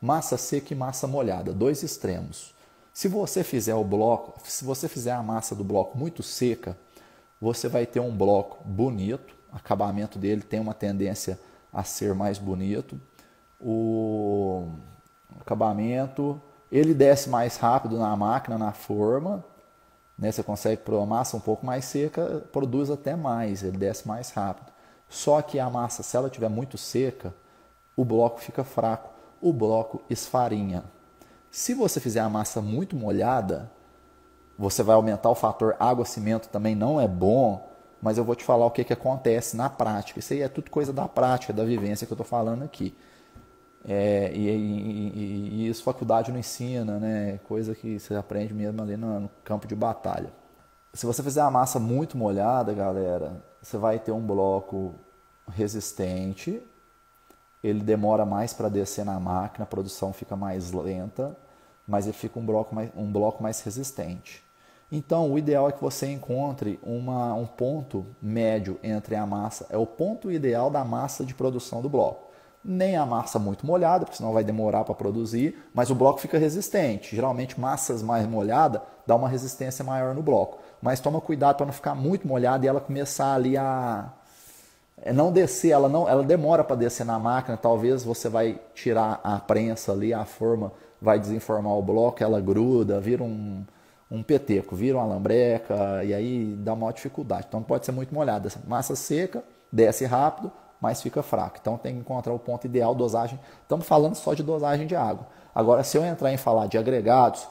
massa seca e massa molhada, dois extremos. Se você fizer o bloco, se você fizer a massa do bloco muito seca, você vai ter um bloco bonito, o acabamento dele tem uma tendência a ser mais bonito. O acabamento, ele desce mais rápido na máquina, na forma, né? Você consegue para a massa um pouco mais seca, produz até mais, ele desce mais rápido. Só que a massa, se ela estiver muito seca, o bloco fica fraco o bloco esfarinha. Se você fizer a massa muito molhada, você vai aumentar o fator água-cimento também não é bom, mas eu vou te falar o que, que acontece na prática. Isso aí é tudo coisa da prática, da vivência que eu estou falando aqui. É, e, e, e, isso faculdade não ensina, né? Coisa que você aprende mesmo ali no, no campo de batalha. Se você fizer a massa muito molhada, galera, você vai ter um bloco resistente ele demora mais para descer na máquina, a produção fica mais lenta, mas ele fica um bloco mais, um bloco mais resistente. Então, o ideal é que você encontre uma, um ponto médio entre a massa, é o ponto ideal da massa de produção do bloco. Nem a massa muito molhada, porque senão vai demorar para produzir, mas o bloco fica resistente. Geralmente, massas mais molhadas dá uma resistência maior no bloco. Mas toma cuidado para não ficar muito molhada e ela começar ali a é não descer, ela não, ela demora para descer na máquina, talvez você vai tirar a prensa ali, a forma vai desenformar o bloco, ela gruda, vira um, um peteco, vira uma lambreca e aí dá uma dificuldade. Então pode ser muito molhada. Massa seca, desce rápido, mas fica fraco Então tem que encontrar o ponto ideal, dosagem. Estamos falando só de dosagem de água. Agora, se eu entrar em falar de agregados,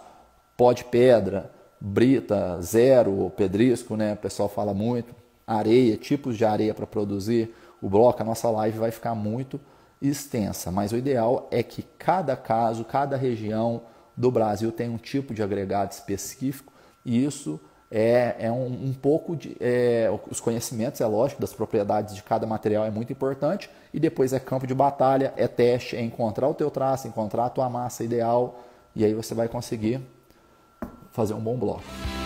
pó de pedra, brita, zero, pedrisco, né? O pessoal fala muito areia, tipos de areia para produzir o bloco, a nossa live vai ficar muito extensa. Mas o ideal é que cada caso, cada região do Brasil tenha um tipo de agregado específico e isso é, é um, um, pouco de. É, os conhecimentos, é lógico, das propriedades de cada material é muito importante e depois é campo de batalha, é teste, é encontrar o teu traço, encontrar a tua massa ideal e aí você vai conseguir fazer um bom bloco.